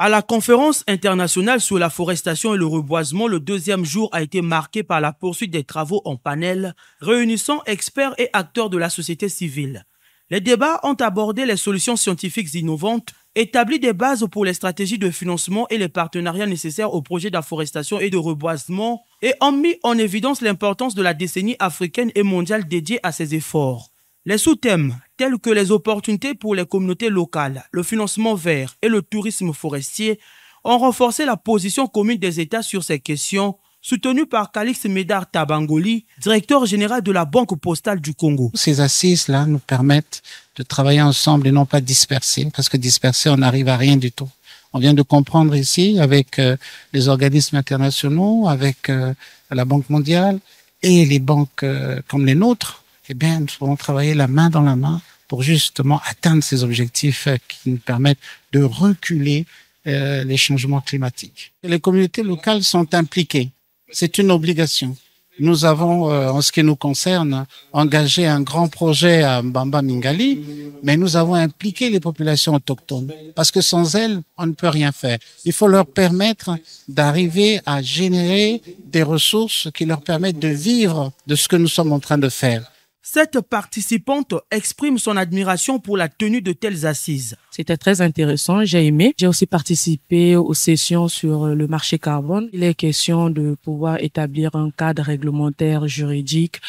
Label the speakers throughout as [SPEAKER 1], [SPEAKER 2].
[SPEAKER 1] À la conférence internationale sur la forestation et le reboisement, le deuxième jour a été marqué par la poursuite des travaux en panel, réunissant experts et acteurs de la société civile. Les débats ont abordé les solutions scientifiques innovantes, établi des bases pour les stratégies de financement et les partenariats nécessaires aux projets d'afforestation et de reboisement, et ont mis en évidence l'importance de la décennie africaine et mondiale dédiée à ces efforts. Les sous-thèmes tels que les opportunités pour les communautés locales, le financement vert et le tourisme forestier ont renforcé la position commune des États sur ces questions, soutenue par Calix Médard Tabangoli, directeur général de la Banque postale
[SPEAKER 2] du Congo. Ces assises-là nous permettent de travailler ensemble et non pas disperser, parce que disperser, on n'arrive à rien du tout. On vient de comprendre ici avec euh, les organismes internationaux, avec euh, la Banque mondiale et les banques euh, comme les nôtres, eh bien, nous pouvons travailler la main dans la main pour justement atteindre ces objectifs euh, qui nous permettent de reculer euh, les changements climatiques. Les communautés locales sont impliquées. C'est une obligation. Nous avons, euh, en ce qui nous concerne, engagé un grand projet à mbamba Mingali, mais nous avons impliqué les populations autochtones parce que sans elles, on ne peut rien faire. Il faut leur permettre d'arriver à générer des ressources qui leur permettent de vivre de ce que nous sommes en train de faire.
[SPEAKER 3] Cette participante exprime son admiration pour la tenue de telles assises. C'était très intéressant, j'ai aimé. J'ai aussi participé aux sessions sur le marché carbone. Il est question de pouvoir établir un cadre réglementaire juridique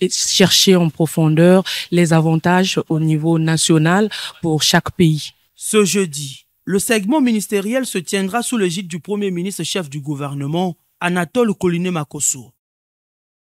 [SPEAKER 3] et chercher en profondeur les avantages au niveau national pour chaque pays.
[SPEAKER 1] Ce jeudi, le segment ministériel se tiendra sous l'égide du Premier ministre chef du gouvernement, Anatole Collinet Makosso.